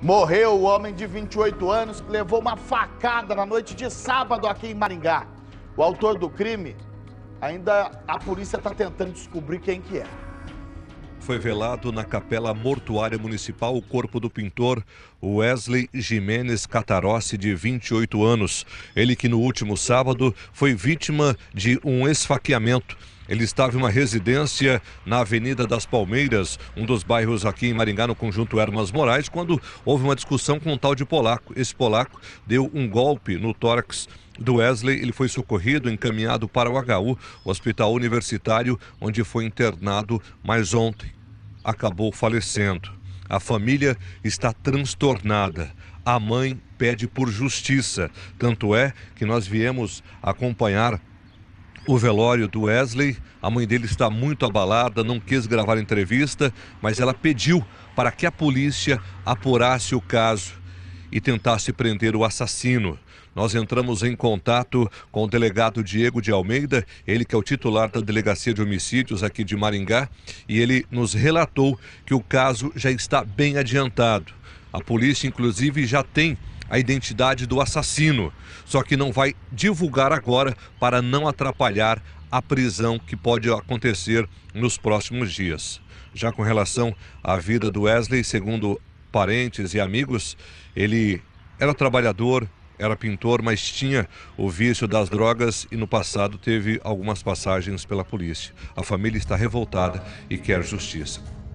Morreu o homem de 28 anos que levou uma facada na noite de sábado aqui em Maringá. O autor do crime, ainda a polícia está tentando descobrir quem que é. Foi velado na capela mortuária municipal o corpo do pintor Wesley Jimenez Catarossi, de 28 anos. Ele que no último sábado foi vítima de um esfaqueamento ele estava em uma residência na Avenida das Palmeiras, um dos bairros aqui em Maringá, no conjunto Hermas Moraes, quando houve uma discussão com um tal de polaco. Esse polaco deu um golpe no tórax do Wesley. Ele foi socorrido, encaminhado para o HU, o Hospital Universitário, onde foi internado, mas ontem acabou falecendo. A família está transtornada. A mãe pede por justiça. Tanto é que nós viemos acompanhar o velório do Wesley. A mãe dele está muito abalada, não quis gravar a entrevista, mas ela pediu para que a polícia apurasse o caso e tentasse prender o assassino. Nós entramos em contato com o delegado Diego de Almeida, ele que é o titular da Delegacia de Homicídios aqui de Maringá, e ele nos relatou que o caso já está bem adiantado. A polícia, inclusive, já tem a identidade do assassino, só que não vai divulgar agora para não atrapalhar a prisão que pode acontecer nos próximos dias. Já com relação à vida do Wesley, segundo parentes e amigos, ele era trabalhador, era pintor, mas tinha o vício das drogas e no passado teve algumas passagens pela polícia. A família está revoltada e quer justiça.